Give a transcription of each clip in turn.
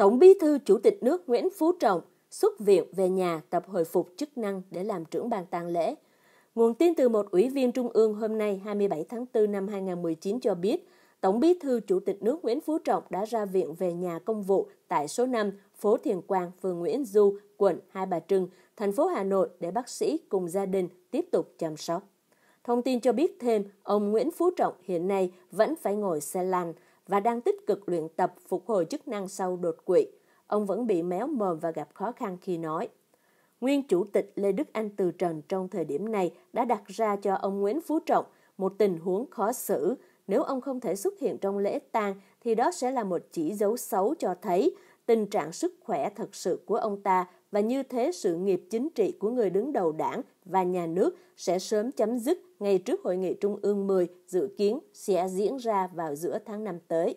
Tổng bí thư Chủ tịch nước Nguyễn Phú Trọng xuất viện về nhà tập hồi phục chức năng để làm trưởng ban tang lễ. Nguồn tin từ một ủy viên trung ương hôm nay 27 tháng 4 năm 2019 cho biết, Tổng bí thư Chủ tịch nước Nguyễn Phú Trọng đã ra viện về nhà công vụ tại số 5 phố Thiền Quang, phường Nguyễn Du, quận Hai Bà Trưng, thành phố Hà Nội để bác sĩ cùng gia đình tiếp tục chăm sóc. Thông tin cho biết thêm, ông Nguyễn Phú Trọng hiện nay vẫn phải ngồi xe lăn và đang tích cực luyện tập phục hồi chức năng sau đột quỵ. Ông vẫn bị méo mồm và gặp khó khăn khi nói. Nguyên Chủ tịch Lê Đức Anh từ trần trong thời điểm này đã đặt ra cho ông Nguyễn Phú Trọng một tình huống khó xử. Nếu ông không thể xuất hiện trong lễ tang thì đó sẽ là một chỉ dấu xấu cho thấy tình trạng sức khỏe thật sự của ông ta và như thế sự nghiệp chính trị của người đứng đầu đảng và nhà nước sẽ sớm chấm dứt ngay trước Hội nghị Trung ương 10 dự kiến sẽ diễn ra vào giữa tháng 5 tới.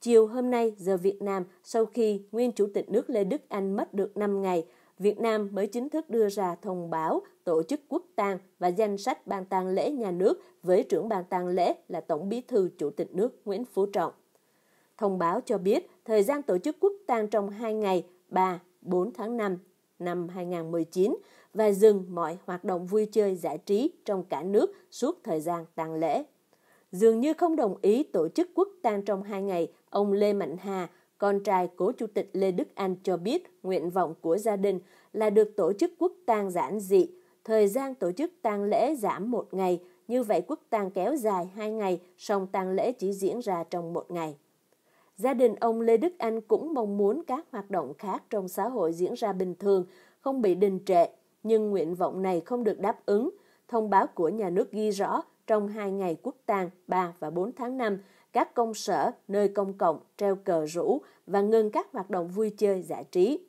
Chiều hôm nay giờ Việt Nam, sau khi nguyên Chủ tịch nước Lê Đức Anh mất được 5 ngày, Việt Nam mới chính thức đưa ra thông báo tổ chức quốc tang và danh sách ban tang lễ nhà nước với trưởng ban tang lễ là Tổng Bí thư Chủ tịch nước Nguyễn Phú Trọng. Thông báo cho biết thời gian tổ chức quốc tang trong 2 ngày 3, 4 tháng 5 năm 2019 và dừng mọi hoạt động vui chơi giải trí trong cả nước suốt thời gian tang lễ. Dường như không đồng ý tổ chức quốc tang trong 2 ngày, ông Lê Mạnh Hà, con trai cố chủ tịch Lê Đức Anh cho biết nguyện vọng của gia đình là được tổ chức quốc tang giản dị, thời gian tổ chức tang lễ giảm một ngày, như vậy quốc tang kéo dài 2 ngày, song tang lễ chỉ diễn ra trong một ngày. Gia đình ông Lê Đức Anh cũng mong muốn các hoạt động khác trong xã hội diễn ra bình thường, không bị đình trệ, nhưng nguyện vọng này không được đáp ứng. Thông báo của nhà nước ghi rõ trong hai ngày quốc tang 3 và 4 tháng 5, các công sở, nơi công cộng, treo cờ rủ và ngừng các hoạt động vui chơi giải trí.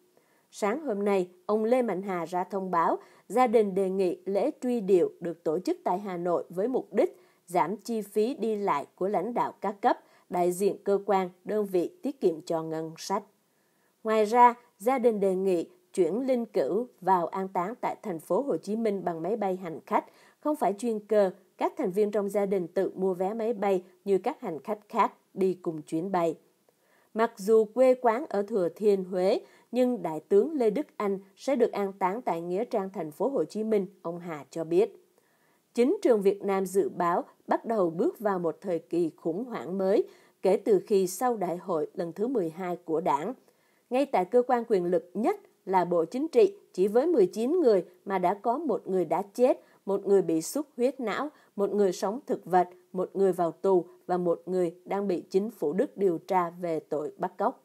Sáng hôm nay, ông Lê Mạnh Hà ra thông báo gia đình đề nghị lễ truy điệu được tổ chức tại Hà Nội với mục đích giảm chi phí đi lại của lãnh đạo các cấp – đại diện cơ quan, đơn vị tiết kiệm cho ngân sách. Ngoài ra, gia đình đề nghị chuyển linh cữu vào an táng tại thành phố Hồ Chí Minh bằng máy bay hành khách, không phải chuyên cơ, các thành viên trong gia đình tự mua vé máy bay như các hành khách khác đi cùng chuyến bay. Mặc dù quê quán ở Thừa Thiên Huế, nhưng Đại tướng Lê Đức Anh sẽ được an táng tại Nghĩa Trang thành phố Hồ Chí Minh, ông Hà cho biết chính trường Việt Nam dự báo bắt đầu bước vào một thời kỳ khủng hoảng mới kể từ khi sau đại hội lần thứ 12 của đảng. Ngay tại cơ quan quyền lực nhất là Bộ Chính trị, chỉ với 19 người mà đã có một người đã chết, một người bị xuất huyết não, một người sống thực vật, một người vào tù và một người đang bị chính phủ Đức điều tra về tội bắt cóc.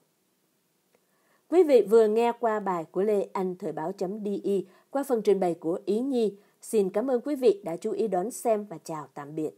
Quý vị vừa nghe qua bài của Lê Anh Thời báo.de qua phần trình bày của Ý Nhi. Xin cảm ơn quý vị đã chú ý đón xem và chào tạm biệt.